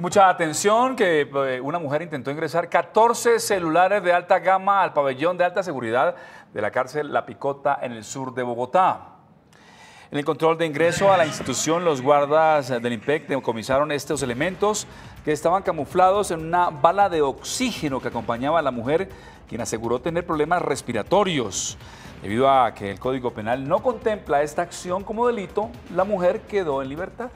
Mucha atención que eh, una mujer intentó ingresar 14 celulares de alta gama al pabellón de alta seguridad de la cárcel La Picota en el sur de Bogotá. En el control de ingreso a la institución, los guardas del IMPEC decomisaron estos elementos que estaban camuflados en una bala de oxígeno que acompañaba a la mujer, quien aseguró tener problemas respiratorios. Debido a que el Código Penal no contempla esta acción como delito, la mujer quedó en libertad.